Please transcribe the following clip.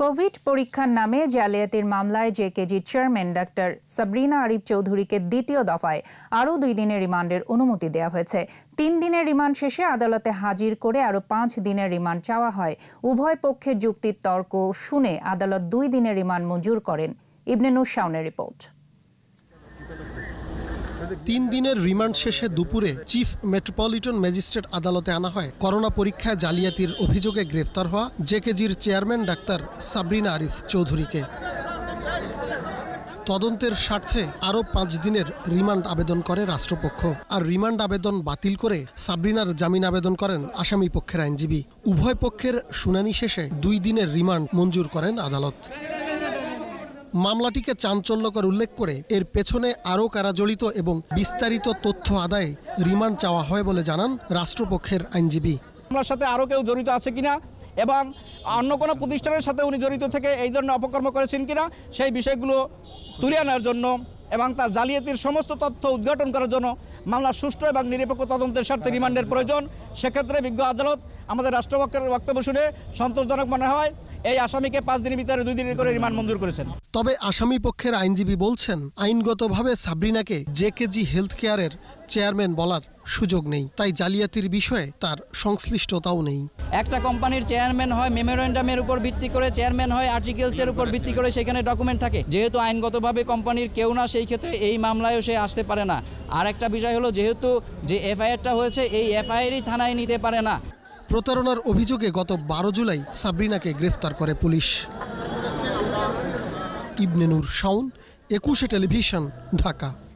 Covid পরীক্ষার নামে জালিয়াতির মামলায় জেকেজির চেয়ারম্যান ডাক্তার সাবরিনা আরিফ চৌধুরীকে দ্বিতীয় দফায় আরও দুই দিনের রিমান্ডের অনুমতি দেওয়া হয়েছে তিন দিনের রিমান্ড শেষে আদালতে হাজির করে আরও পাঁচ দিনের রিমান্ড চাওয়া হয় উভয় পক্ষের যুক্তির তর্ক শুনে আদালত দুই দিনের রিমান্ড মঞ্জুর করেন ইবনে নুর শাওনের রিপোর্ট তিন দিনের রিমান্ড শেষে দুপুরে চিফ মেট্রোপলিটন ম্যাজিস্ট্রেট আদালতে আনা হয় করোনা পরীক্ষায় জালিয়াতির অভিযোগে গ্রেফতার হওয়া জেকেজির চেয়ারম্যান ডাক্তার সাবরিনা আরিফ চৌধুরীকে তদন্তের স্বার্থে আরও পাঁচ দিনের রিমান্ড আবেদন করে রাষ্ট্রপক্ষ আর রিমান্ড আবেদন বাতিল করে সাবরিনার জামিন আবেদন করেন আসামি পক্ষের আইনজীবী উভয় পক্ষের শুনানি শেষে দুই দিনের রিমান্ড মঞ্জুর করেন আদালত মামলাটিকে চাঞ্চল্যকর উল্লেখ করে এর পেছনে আরও কারা জড়িত এবং বিস্তারিত তথ্য আদায়ে রিমান্ড চাওয়া হয় বলে জানান রাষ্ট্রপক্ষের আইনজীবী আমার সাথে আরও কেউ জড়িত আছে কিনা এবং অন্য কোনো প্রতিষ্ঠানের সাথে উনি জড়িত থেকে এই ধরনের অপকর্ম করেছেন কিনা সেই বিষয়গুলো তুলে আনার জন্য এবং তার জালিয়াতির সমস্ত তথ্য উদ্ঘাটন করার জন্য মামলা সুষ্ঠু এবং নিরপেক্ষ তদন্তের স্বার্থে হ্যাঁ, রিমান্ডের হ্যাঁ, প্রয়োজন হ্যাঁ। সেক্ষেত্রে বিজ্ঞ আদালত আমাদের রাষ্ট্রপক্ষের বক্তব্য শুনে সন্তোষজনক মনে হয় এই আসামিকে পাঁচ দিনের ভিতরে দুই দিনের করে রিমান্ড মঞ্জুর করেছেন তবে আসামি পক্ষের আইনজীবী বলছেন আইনগতভাবে সাবরিনাকে জেকেজি হেলথ কেয়ারের চেয়ারম্যান বলার সুযোগ নেই তাই জালিয়াতির বিষয়ে তার সংশ্লিষ্টতাও নেই একটা কোম্পানির চেয়ারম্যান হয় মেমোরেন্ডামের উপর ভিত্তি করে চেয়ারম্যান হয় এর উপর ভিত্তি করে সেখানে ডকুমেন্ট থাকে যেহেতু আইনগতভাবে কোম্পানির কেউ না সেই ক্ষেত্রে এই মামলায়ও সে আসতে পারে না আর একটা বিষয় হলো যেহেতু যে এফআইআরটা হয়েছে এই এফআইআরই থানায় নিতে পারে না প্রতারণার অভিযোগে গত বারো জুলাই সাবরিনাকে গ্রেফতার করে পুলিশ ইবনে নূর শাউন একুশে টেলিভিশন ঢাকা